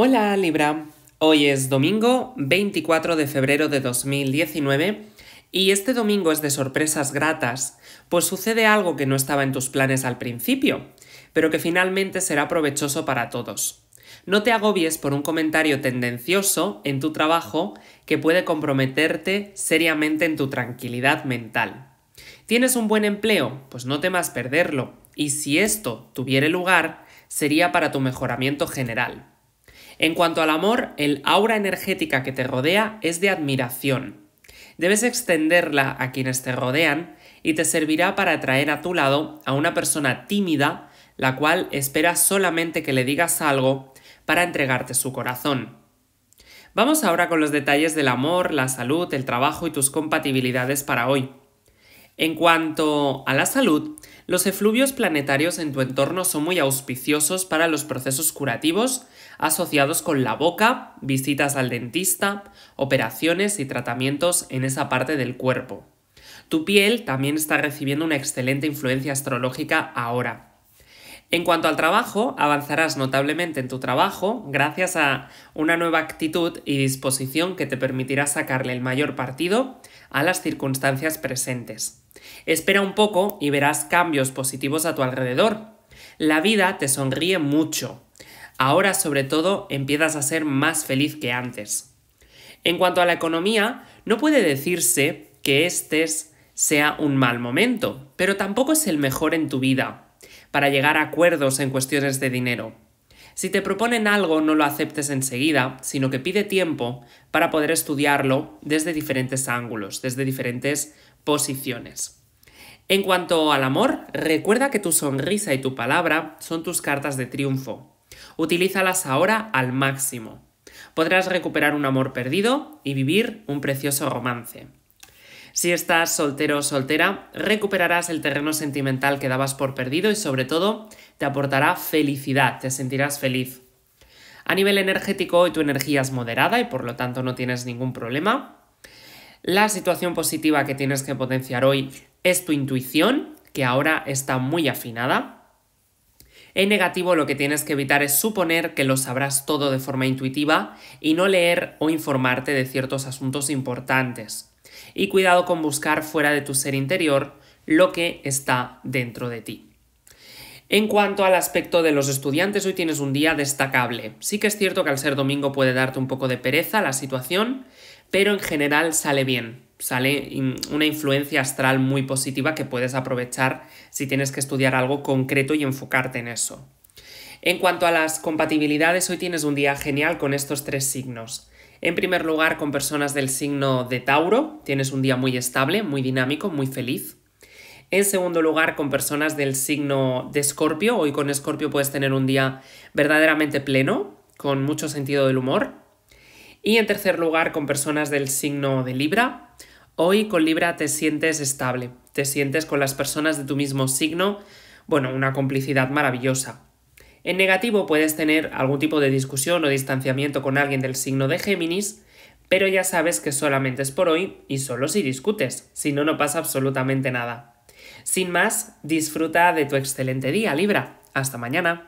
Hola Libra, hoy es domingo 24 de febrero de 2019 y este domingo es de sorpresas gratas, pues sucede algo que no estaba en tus planes al principio, pero que finalmente será provechoso para todos. No te agobies por un comentario tendencioso en tu trabajo que puede comprometerte seriamente en tu tranquilidad mental. ¿Tienes un buen empleo? Pues no temas perderlo, y si esto tuviera lugar, sería para tu mejoramiento general. En cuanto al amor, el aura energética que te rodea es de admiración. Debes extenderla a quienes te rodean y te servirá para atraer a tu lado a una persona tímida, la cual espera solamente que le digas algo para entregarte su corazón. Vamos ahora con los detalles del amor, la salud, el trabajo y tus compatibilidades para hoy. En cuanto a la salud, los efluvios planetarios en tu entorno son muy auspiciosos para los procesos curativos asociados con la boca, visitas al dentista, operaciones y tratamientos en esa parte del cuerpo. Tu piel también está recibiendo una excelente influencia astrológica ahora. En cuanto al trabajo, avanzarás notablemente en tu trabajo gracias a una nueva actitud y disposición que te permitirá sacarle el mayor partido a las circunstancias presentes. Espera un poco y verás cambios positivos a tu alrededor. La vida te sonríe mucho. Ahora sobre todo empiezas a ser más feliz que antes. En cuanto a la economía, no puede decirse que este sea un mal momento, pero tampoco es el mejor en tu vida para llegar a acuerdos en cuestiones de dinero. Si te proponen algo, no lo aceptes enseguida, sino que pide tiempo para poder estudiarlo desde diferentes ángulos, desde diferentes posiciones. En cuanto al amor, recuerda que tu sonrisa y tu palabra son tus cartas de triunfo. Utilízalas ahora al máximo. Podrás recuperar un amor perdido y vivir un precioso romance. Si estás soltero o soltera, recuperarás el terreno sentimental que dabas por perdido y sobre todo te aportará felicidad, te sentirás feliz. A nivel energético hoy tu energía es moderada y por lo tanto no tienes ningún problema. La situación positiva que tienes que potenciar hoy es tu intuición, que ahora está muy afinada. En negativo lo que tienes que evitar es suponer que lo sabrás todo de forma intuitiva y no leer o informarte de ciertos asuntos importantes. Y cuidado con buscar fuera de tu ser interior lo que está dentro de ti. En cuanto al aspecto de los estudiantes, hoy tienes un día destacable. Sí que es cierto que al ser domingo puede darte un poco de pereza la situación, pero en general sale bien. Sale una influencia astral muy positiva que puedes aprovechar si tienes que estudiar algo concreto y enfocarte en eso. En cuanto a las compatibilidades, hoy tienes un día genial con estos tres signos. En primer lugar, con personas del signo de Tauro, tienes un día muy estable, muy dinámico, muy feliz. En segundo lugar, con personas del signo de Escorpio. Hoy con Escorpio puedes tener un día verdaderamente pleno, con mucho sentido del humor. Y en tercer lugar, con personas del signo de Libra. Hoy con Libra te sientes estable, te sientes con las personas de tu mismo signo, bueno, una complicidad maravillosa. En negativo puedes tener algún tipo de discusión o distanciamiento con alguien del signo de Géminis, pero ya sabes que solamente es por hoy y solo si discutes, si no, no pasa absolutamente nada. Sin más, disfruta de tu excelente día, Libra. Hasta mañana.